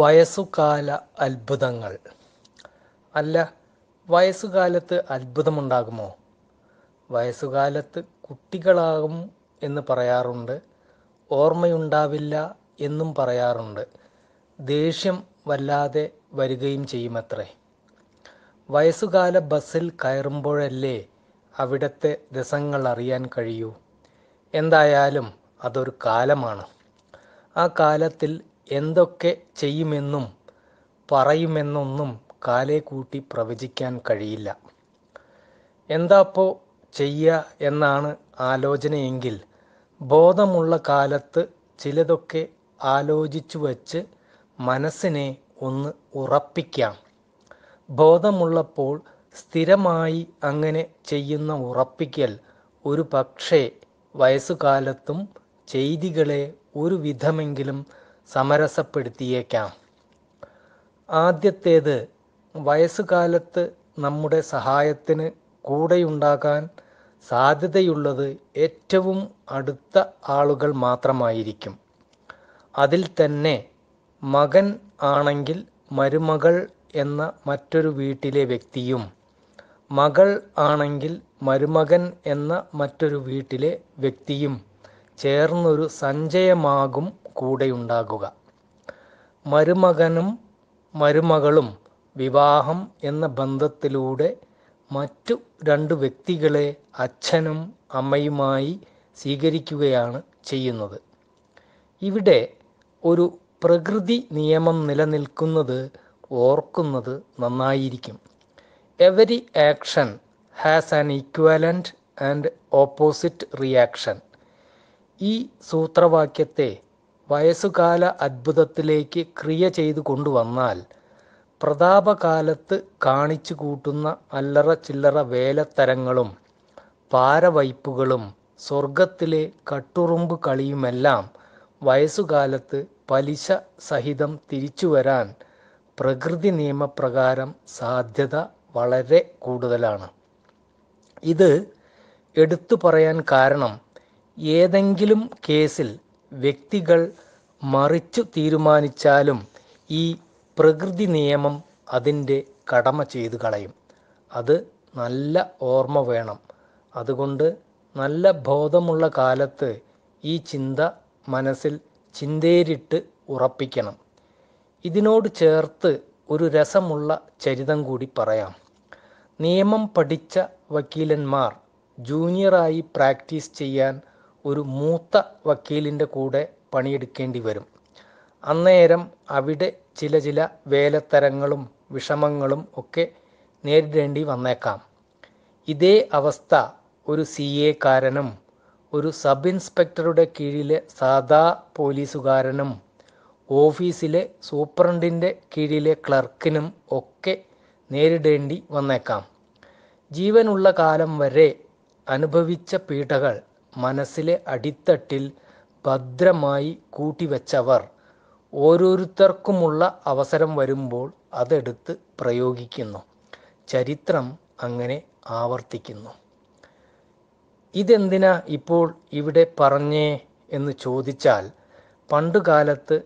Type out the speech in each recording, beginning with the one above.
വയസ്സുകാല അത്ഭുതങ്ങൾ അല്ല വയസ്സുകാലത്ത് അത്ഭുതമുണ്ടാകുമോ വയസ്സുകാലത്ത് കുട്ടികളാകും എന്ന് പറയാറുണ്ട് ഓർമ്മയുണ്ടാവില്ല എന്നും പറയാറുണ്ട് ദേഷ്യം വല്ലാതെ വരികയും ചെയ്യുമത്രേ വയസ്സുകാല ബസ്സിൽ കയറുമ്പോഴല്ലേ അവിടുത്തെ രസങ്ങൾ അറിയാൻ കഴിയൂ എന്തായാലും അതൊരു കാലമാണ് ആ കാലത്തിൽ എന്തൊക്കെ ചെയ്യുമെന്നും പറയുമെന്നൊന്നും കാലേ കൂട്ടി പ്രവചിക്കാൻ കഴിയില്ല എന്താപ്പോ ചെയ്യുക എന്നാണ് ആലോചനയെങ്കിൽ ബോധമുള്ള കാലത്ത് ചിലതൊക്കെ ആലോചിച്ചു വച്ച് മനസ്സിനെ ഒന്ന് ഉറപ്പിക്കാം ബോധമുള്ളപ്പോൾ സ്ഥിരമായി അങ്ങനെ ചെയ്യുന്ന ഉറപ്പിക്കൽ ഒരു പക്ഷേ വയസ്സുകാലത്തും ചെയ്തികളെ ഒരു വിധമെങ്കിലും സമരസപ്പെടുത്തിയേക്കാം ആദ്യത്തേത് വയസ്സുകാലത്ത് നമ്മുടെ സഹായത്തിന് കൂടെയുണ്ടാകാൻ സാധ്യതയുള്ളത് ഏറ്റവും അടുത്ത ആളുകൾ മാത്രമായിരിക്കും അതിൽ തന്നെ മകൻ ആണെങ്കിൽ മരുമകൾ എന്ന മറ്റൊരു വീട്ടിലെ വ്യക്തിയും മകൾ ആണെങ്കിൽ മരുമകൻ എന്ന മറ്റൊരു വീട്ടിലെ വ്യക്തിയും ചേർന്നൊരു സഞ്ചയമാകും കൂടെയുണ്ടാകുക മരുമകനും മരുമകളും വിവാഹം എന്ന ബന്ധത്തിലൂടെ മറ്റു രണ്ട് വ്യക്തികളെ അച്ഛനും അമ്മയുമായി സ്വീകരിക്കുകയാണ് ചെയ്യുന്നത് ഇവിടെ ഒരു പ്രകൃതി നിയമം നിലനിൽക്കുന്നത് ഓർക്കുന്നത് നന്നായിരിക്കും every action has an equivalent and opposite reaction ഈ സൂത്രവാക്യത്തെ വയസ്സുകാല അത്ഭുതത്തിലേക്ക് ക്രിയ ചെയ്തു കൊണ്ടുവന്നാൽ പ്രതാപകാലത്ത് കാണിച്ചു കൂട്ടുന്ന അല്ലറ ചില്ലറ വേലത്തരങ്ങളും പാരവയ്പ്പുകളും സ്വർഗത്തിലെ കട്ടുറുമ്പ് കളിയുമെല്ലാം വയസ്സുകാലത്ത് പലിശ സഹിതം തിരിച്ചു വരാൻ പ്രകൃതി നിയമപ്രകാരം സാധ്യത വളരെ കൂടുതലാണ് ഇത് എടുത്തു പറയാൻ കാരണം ഏതെങ്കിലും കേസിൽ വ്യക്തികൾ മറിച്ചു തീരുമാനിച്ചാലും ഈ പ്രകൃതി നിയമം അതിൻ്റെ കടമ ചെയ്തു കളയും അത് നല്ല ഓർമ്മ വേണം അതുകൊണ്ട് നല്ല ബോധമുള്ള കാലത്ത് ഈ ചിന്ത മനസ്സിൽ ചിന്തേരിട്ട് ഉറപ്പിക്കണം ഇതിനോട് ചേർത്ത് ഒരു രസമുള്ള ചരിതം കൂടി പറയാം നിയമം പഠിച്ച വക്കീലന്മാർ ജൂനിയറായി പ്രാക്ടീസ് ചെയ്യാൻ ഒരു മൂത്ത വക്കീലിൻ്റെ കൂടെ പണിയെടുക്കേണ്ടി വരും അന്നേരം അവിടെ ചില ചില വേലത്തരങ്ങളും വിഷമങ്ങളും ഒക്കെ നേരിടേണ്ടി വന്നേക്കാം ഇതേ അവസ്ഥ ഒരു സി കാരനും ഒരു സബ് ഇൻസ്പെക്ടറുടെ കീഴിലെ സാധാ പോലീസുകാരനും ഓഫീസിലെ സൂപ്രണ്ടിൻ്റെ കീഴിലെ ക്ലർക്കിനും ഒക്കെ നേരിടേണ്ടി വന്നേക്കാം ജീവനുള്ള കാലം വരെ അനുഭവിച്ച പീഡകൾ മനസ്സിലെ അടിത്തട്ടിൽ ഭദ്രമായി കൂട്ടിവെച്ചവർ ഓരോരുത്തർക്കുമുള്ള അവസരം വരുമ്പോൾ അതെടുത്ത് പ്രയോഗിക്കുന്നു ചരിത്രം അങ്ങനെ ആവർത്തിക്കുന്നു ഇതെന്തിനാ ഇപ്പോൾ ഇവിടെ പറഞ്ഞേ എന്ന് ചോദിച്ചാൽ പണ്ടുകാലത്ത്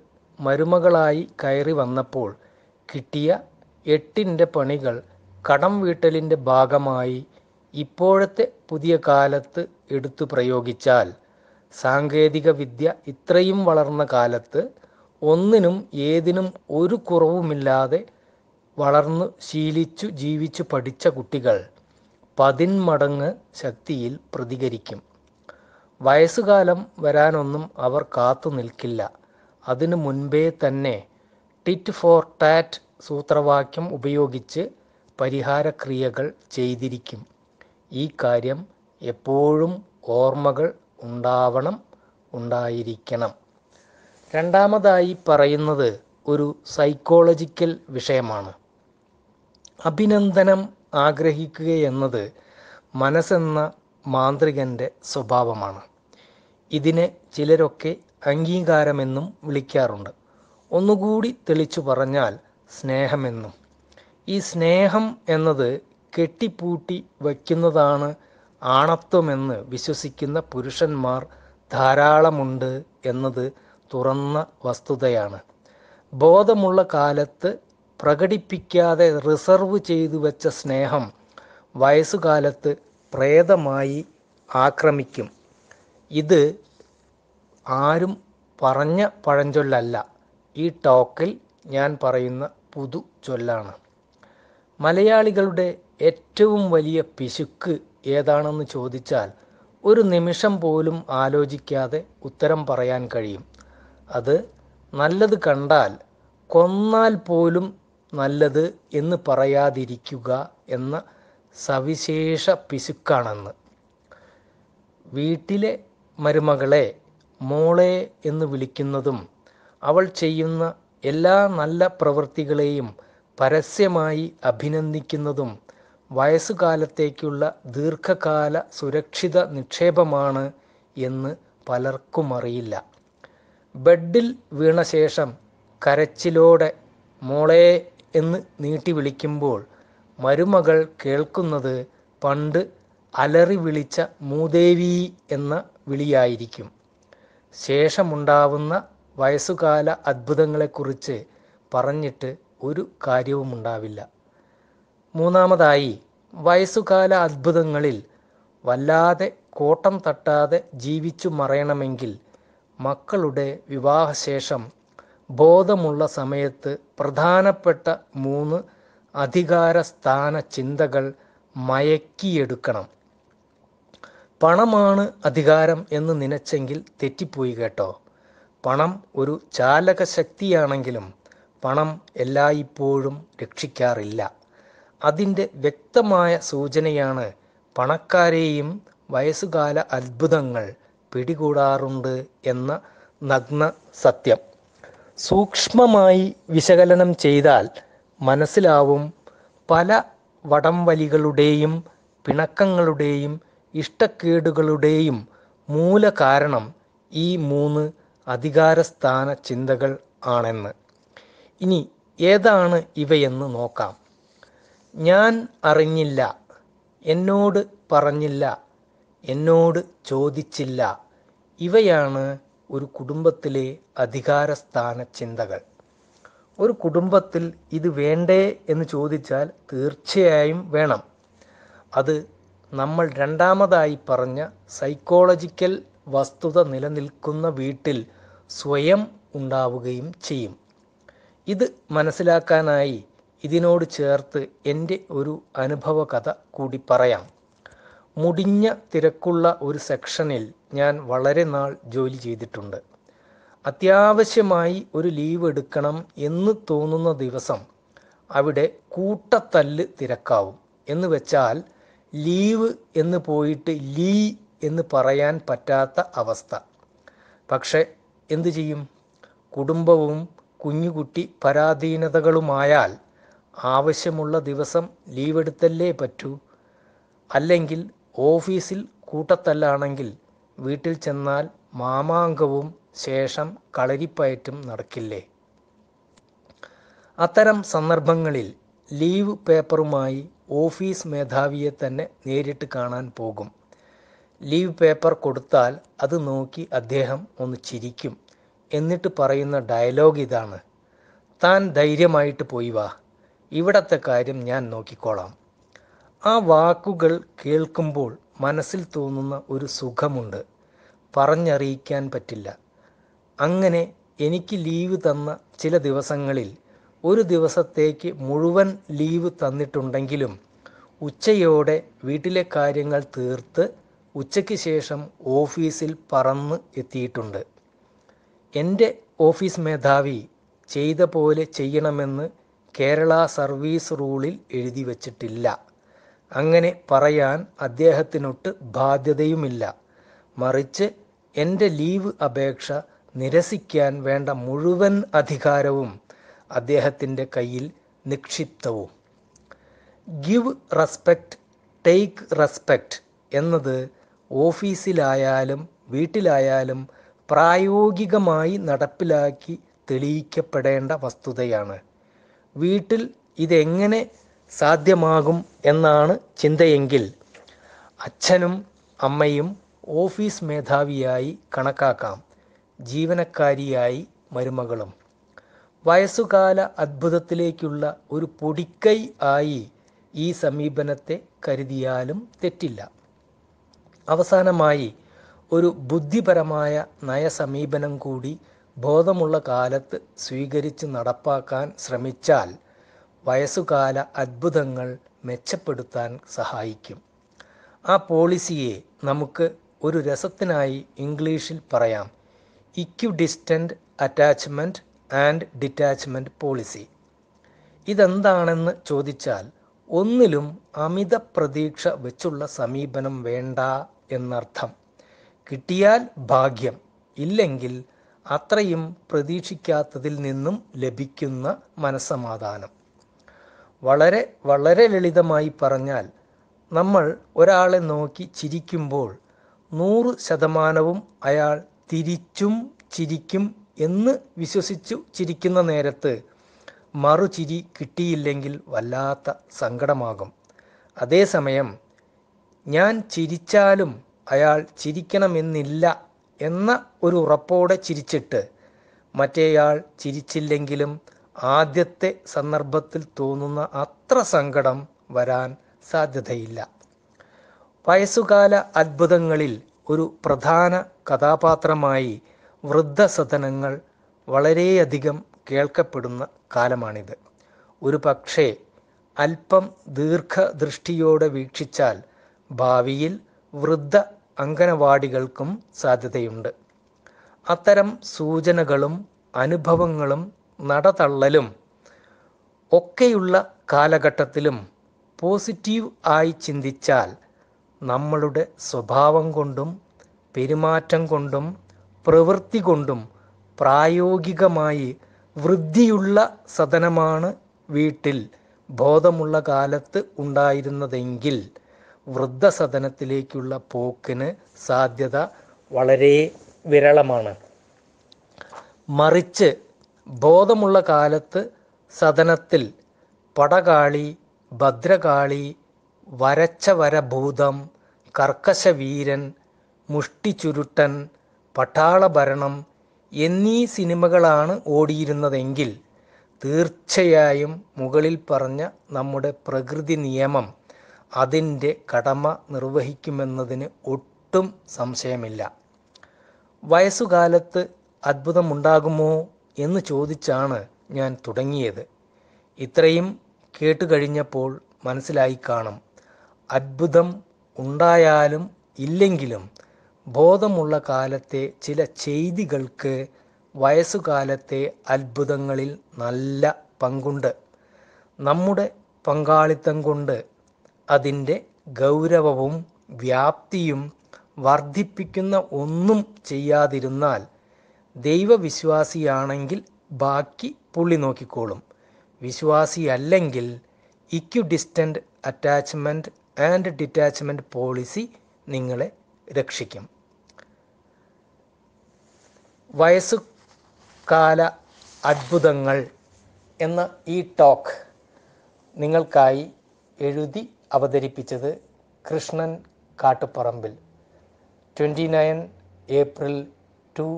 മരുമകളായി കയറി വന്നപ്പോൾ കിട്ടിയ എട്ടിൻ്റെ പണികൾ കടം വീട്ടലിൻ്റെ ഭാഗമായി ഇപ്പോഴത്തെ പുതിയ കാലത്ത് എടുത്തു പ്രയോഗിച്ചാൽ സാങ്കേതിക വിദ്യ ഇത്രയും വളർന്ന കാലത്ത് ഒന്നിനും ഏതിനും ഒരു കുറവുമില്ലാതെ വളർന്നു ശീലിച്ചു ജീവിച്ചു പഠിച്ച കുട്ടികൾ പതിന്മടങ്ങ് ശക്തിയിൽ പ്രതികരിക്കും വയസ്സുകാലം വരാനൊന്നും അവർ കാത്തു നിൽക്കില്ല അതിനു മുൻപേ തന്നെ ടിറ്റ് ഫോർ ടാറ്റ് സൂത്രവാക്യം ഉപയോഗിച്ച് പരിഹാരക്രിയകൾ ചെയ്തിരിക്കും ഈ കാര്യം എപ്പോഴും ഓർമ്മകൾ ഉണ്ടാവണം ഉണ്ടായിരിക്കണം രണ്ടാമതായി പറയുന്നത് ഒരു സൈക്കോളജിക്കൽ വിഷയമാണ് അഭിനന്ദനം ആഗ്രഹിക്കുകയെന്നത് മനസ്സെന്ന മാന്ത്രികൻ്റെ സ്വഭാവമാണ് ഇതിനെ ചിലരൊക്കെ അംഗീകാരമെന്നും വിളിക്കാറുണ്ട് ഒന്നുകൂടി തെളിച്ചു പറഞ്ഞാൽ സ്നേഹമെന്നും ഈ സ്നേഹം എന്നത് കെട്ടിപ്പൂട്ടി വയ്ക്കുന്നതാണ് ആണത്വമെന്ന് വിശ്വസിക്കുന്ന പുരുഷന്മാർ ധാരാളമുണ്ട് എന്നത് തുറന്ന വസ്തുതയാണ് ബോധമുള്ള കാലത്ത് പ്രകടിപ്പിക്കാതെ റിസർവ് ചെയ്തു വെച്ച സ്നേഹം വയസ്സുകാലത്ത് പ്രേതമായി ആക്രമിക്കും ഇത് ആരും പറഞ്ഞ പഴഞ്ചൊല്ലല്ല ഈ ടോക്കിൽ ഞാൻ പറയുന്ന പുതു ചൊല്ലാണ് മലയാളികളുടെ ഏറ്റവും വലിയ പിശുക്ക് ഏതാണെന്ന് ചോദിച്ചാൽ ഒരു നിമിഷം പോലും ആലോചിക്കാതെ ഉത്തരം പറയാൻ കഴിയും അത് നല്ലത് കണ്ടാൽ കൊന്നാൽ പോലും നല്ലത് എന്ന് പറയാതിരിക്കുക എന്ന സവിശേഷ പിശുക്കാണെന്ന് വീട്ടിലെ മരുമകളെ മോളെ എന്ന് വിളിക്കുന്നതും അവൾ ചെയ്യുന്ന എല്ലാ നല്ല പ്രവൃത്തികളെയും പരസ്യമായി അഭിനന്ദിക്കുന്നതും വയസ്സുകാലത്തേക്കുള്ള ദീർഘകാല സുരക്ഷിത നിക്ഷേപമാണ് എന്ന് പലർക്കും അറിയില്ല ബെഡിൽ വീണ ശേഷം കരച്ചിലോടെ മോളെ എന്ന് നീട്ടി വിളിക്കുമ്പോൾ മരുമകൾ കേൾക്കുന്നത് പണ്ട് അലറി വിളിച്ച മൂദേവി എന്ന വിളിയായിരിക്കും ശേഷമുണ്ടാവുന്ന വയസ്സുകാല അത്ഭുതങ്ങളെക്കുറിച്ച് പറഞ്ഞിട്ട് ഒരു കാര്യവുമുണ്ടാവില്ല മൂന്നാമതായി വയസ്സുകാല അത്ഭുതങ്ങളിൽ വല്ലാതെ കോട്ടം തട്ടാതെ ജീവിച്ചു മറയണമെങ്കിൽ മക്കളുടെ വിവാഹശേഷം ബോധമുള്ള സമയത്ത് പ്രധാനപ്പെട്ട മൂന്ന് അധികാര സ്ഥാന ചിന്തകൾ മയക്കിയെടുക്കണം പണമാണ് അധികാരം എന്ന് നനച്ചെങ്കിൽ തെറ്റിപ്പോയി കേട്ടോ പണം ഒരു ചാലക ശക്തിയാണെങ്കിലും പണം എല്ലായ്പ്പോഴും രക്ഷിക്കാറില്ല അതിൻ്റെ വ്യക്തമായ സൂചനയാണ് പണക്കാരെയും വയസ്സുകാല അത്ഭുതങ്ങൾ പിടികൂടാറുണ്ട് എന്ന നഗ്ന സത്യം സൂക്ഷ്മമായി വിശകലനം ചെയ്താൽ മനസ്സിലാവും പല വടംവലികളുടെയും പിണക്കങ്ങളുടെയും ഇഷ്ടക്കേടുകളുടെയും മൂല കാരണം ഈ മൂന്ന് അധികാരസ്ഥാന ചിന്തകൾ ആണെന്ന് ഇനി ഏതാണ് ഇവയെന്ന് നോക്കാം ഞാൻ അറിഞ്ഞില്ല എന്നോട് പറഞ്ഞില്ല എന്നോട് ചോദിച്ചില്ല ഇവയാണ് ഒരു കുടുംബത്തിലെ അധികാരസ്ഥാന ചിന്തകൾ ഒരു കുടുംബത്തിൽ ഇത് വേണ്ടേ എന്ന് ചോദിച്ചാൽ തീർച്ചയായും വേണം അത് നമ്മൾ രണ്ടാമതായി പറഞ്ഞ സൈക്കോളജിക്കൽ വസ്തുത നിലനിൽക്കുന്ന വീട്ടിൽ സ്വയം ഉണ്ടാവുകയും ചെയ്യും ഇത് മനസ്സിലാക്കാനായി ഇതിനോട് ചേർത്ത് എൻ്റെ ഒരു അനുഭവ കഥ കൂടി പറയാം മുടിഞ്ഞ തിരക്കുള്ള ഒരു സെക്ഷനിൽ ഞാൻ വളരെ നാൾ ജോലി ചെയ്തിട്ടുണ്ട് അത്യാവശ്യമായി ഒരു ലീവ് എടുക്കണം എന്ന് തോന്നുന്ന ദിവസം അവിടെ കൂട്ടത്തല്ല് തിരക്കാവും എന്ന് വെച്ചാൽ ലീവ് എന്ന് പോയിട്ട് ലീ എന്ന് പറയാൻ പറ്റാത്ത അവസ്ഥ പക്ഷെ എന്തു ചെയ്യും കുടുംബവും കുഞ്ഞുകുട്ടി പരാധീനതകളുമായാൽ ആവശ്യമുള്ള ദിവസം ലീവെടുത്തല്ലേ പറ്റൂ അല്ലെങ്കിൽ ഓഫീസിൽ കൂട്ടത്തല്ലാണെങ്കിൽ വീട്ടിൽ ചെന്നാൽ മാമാങ്കവും ശേഷം കളരിപ്പയറ്റും നടക്കില്ലേ അത്തരം സന്ദർഭങ്ങളിൽ ലീവ് പേപ്പറുമായി ഓഫീസ് മേധാവിയെ തന്നെ നേരിട്ട് കാണാൻ പോകും ലീവ് പേപ്പർ കൊടുത്താൽ അത് നോക്കി അദ്ദേഹം ഒന്ന് ചിരിക്കും എന്നിട്ട് പറയുന്ന ഡയലോഗ് ഇതാണ് താൻ ധൈര്യമായിട്ട് പോയി വാ ഇവിടത്തെ കാര്യം ഞാൻ നോക്കിക്കോളാം ആ വാക്കുകൾ കേൾക്കുമ്പോൾ മനസ്സിൽ തോന്നുന്ന ഒരു സുഖമുണ്ട് പറഞ്ഞറിയിക്കാൻ പറ്റില്ല അങ്ങനെ എനിക്ക് ലീവ് തന്ന ചില ദിവസങ്ങളിൽ ഒരു ദിവസത്തേക്ക് മുഴുവൻ ലീവ് തന്നിട്ടുണ്ടെങ്കിലും ഉച്ചയോടെ വീട്ടിലെ കാര്യങ്ങൾ തീർത്ത് ഉച്ചയ്ക്ക് ശേഷം ഓഫീസിൽ പറന്ന് എത്തിയിട്ടുണ്ട് എൻ്റെ ഓഫീസ് മേധാവി ചെയ്ത പോലെ ചെയ്യണമെന്ന് കേരള സർവീസ് റൂളിൽ എഴുതി വച്ചിട്ടില്ല അങ്ങനെ പറയാൻ അദ്ദേഹത്തിനൊട്ട് ബാധ്യതയുമില്ല മറിച്ച് എൻ്റെ ലീവ് അപേക്ഷ നിരസിക്കാൻ വേണ്ട മുഴുവൻ അധികാരവും അദ്ദേഹത്തിൻ്റെ കയ്യിൽ നിക്ഷിപ്തവും ഗിവ് റെസ്പെക്റ്റ് ടേക്ക് റെസ്പെക്റ്റ് എന്നത് ഓഫീസിലായാലും വീട്ടിലായാലും പ്രായോഗികമായി നടപ്പിലാക്കി തെളിയിക്കപ്പെടേണ്ട വസ്തുതയാണ് വീട്ടിൽ ഇതെങ്ങനെ സാധ്യമാകും എന്നാണ് ചിന്തയെങ്കിൽ അച്ഛനും അമ്മയും ഓഫീസ് മേധാവിയായി കണക്കാക്കാം ജീവനക്കാരിയായി മരുമകളും വയസ്സുകാല അത്ഭുതത്തിലേക്കുള്ള ഒരു പൊടിക്കൈ ആയി ഈ സമീപനത്തെ കരുതിയാലും തെറ്റില്ല അവസാനമായി ഒരു ബുദ്ധിപരമായ നയസമീപനം കൂടി ബോധമുള്ള കാലത്ത് സ്വീകരിച്ച് നടപ്പാക്കാൻ ശ്രമിച്ചാൽ വയസ്സുകാല അത്ഭുതങ്ങൾ മെച്ചപ്പെടുത്താൻ സഹായിക്കും ആ പോളിസിയെ നമുക്ക് ഒരു രസത്തിനായി ഇംഗ്ലീഷിൽ പറയാം EQ distant attachment and detachment policy ഇതെന്താണെന്ന് ചോദിച്ചാൽ ഒന്നിലും അമിത പ്രതീക്ഷ വെച്ചുള്ള സമീപനം വേണ്ട എന്നർത്ഥം കിട്ടിയാൽ ഭാഗ്യം ഇല്ലെങ്കിൽ അത്രയും പ്രതീക്ഷിക്കാത്തതിൽ നിന്നും ലഭിക്കുന്ന മനസ്സമാധാനം വളരെ വളരെ ലളിതമായി പറഞ്ഞാൽ നമ്മൾ ഒരാളെ നോക്കി ചിരിക്കുമ്പോൾ നൂറ് ശതമാനവും അയാൾ തിരിച്ചും ചിരിക്കും എന്ന് വിശ്വസിച്ചു ചിരിക്കുന്ന നേരത്ത് മറുചിരി കിട്ടിയില്ലെങ്കിൽ വല്ലാത്ത സങ്കടമാകും അതേസമയം ഞാൻ ചിരിച്ചാലും അയാൾ ചിരിക്കണമെന്നില്ല എന്ന ഒരു ഉറപ്പോടെ ചിരിച്ചിട്ട് മറ്റേയാൾ ചിരിച്ചില്ലെങ്കിലും ആദ്യത്തെ സന്ദർഭത്തിൽ തോന്നുന്ന അത്ര സങ്കടം വരാൻ സാധ്യതയില്ല വയസ്സുകാല അത്ഭുതങ്ങളിൽ ഒരു പ്രധാന കഥാപാത്രമായി വൃദ്ധസദനങ്ങൾ വളരെയധികം കേൾക്കപ്പെടുന്ന കാലമാണിത് ഒരു പക്ഷേ അല്പം ദീർഘദൃഷ്ടിയോടെ വീക്ഷിച്ചാൽ ഭാവിയിൽ വൃദ്ധ അങ്കനവാടികൾക്കും സാധ്യതയുണ്ട് അത്തരം സൂചനകളും അനുഭവങ്ങളും നടതള്ളലും ഒക്കെയുള്ള കാലഘട്ടത്തിലും പോസിറ്റീവ് ആയി ചിന്തിച്ചാൽ നമ്മളുടെ സ്വഭാവം കൊണ്ടും പെരുമാറ്റം കൊണ്ടും പ്രവൃത്തി കൊണ്ടും പ്രായോഗികമായി വൃദ്ധിയുള്ള സദനമാണ് വീട്ടിൽ ബോധമുള്ള കാലത്ത് ഉണ്ടായിരുന്നതെങ്കിൽ വൃദ്ധസദനത്തിലേക്കുള്ള പോക്കിന് സാധ്യത വളരെ വിരളമാണ് മറിച്ച് ബോധമുള്ള കാലത്ത് സദനത്തിൽ പടകാളി ഭദ്രകാളി വരച്ചവരഭൂതം കർക്കശവീരൻ മുഷ്ടിചുരുട്ടൻ പട്ടാളഭരണം എന്നീ സിനിമകളാണ് ഓടിയിരുന്നതെങ്കിൽ തീർച്ചയായും മുകളിൽ പറഞ്ഞ നമ്മുടെ പ്രകൃതി നിയമം അതിൻ്റെ കടമ നിർവഹിക്കുമെന്നതിന് ഒട്ടും സംശയമില്ല വയസ്സുകാലത്ത് അത്ഭുതമുണ്ടാകുമോ എന്ന് ചോദിച്ചാണ് ഞാൻ തുടങ്ങിയത് ഇത്രയും കേട്ടുകഴിഞ്ഞപ്പോൾ കഴിഞ്ഞപ്പോൾ മനസ്സിലായി കാണും അത്ഭുതം ഉണ്ടായാലും ഇല്ലെങ്കിലും ബോധമുള്ള കാലത്തെ ചില ചെയ്തികൾക്ക് വയസ്സുകാലത്തെ അത്ഭുതങ്ങളിൽ നല്ല പങ്കുണ്ട് നമ്മുടെ പങ്കാളിത്തം കൊണ്ട് അതിൻ്റെ ഗൗരവവും വ്യാപ്തിയും വർദ്ധിപ്പിക്കുന്ന ഒന്നും ചെയ്യാതിരുന്നാൽ ദൈവവിശ്വാസിയാണെങ്കിൽ ബാക്കി പുള്ളി നോക്കിക്കോളും വിശ്വാസിയല്ലെങ്കിൽ EQ distant attachment and detachment policy നിങ്ങളെ രക്ഷിക്കും വയസ്സുകാല അത്ഭുതങ്ങൾ എന്ന ഈ ടോക്ക് നിങ്ങൾക്കായി എഴുതി അവതരിപ്പിച്ചത് Krishnan Kattuparambil twenty nine April two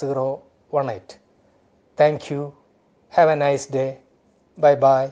zero one eight thank you have a nice day bye by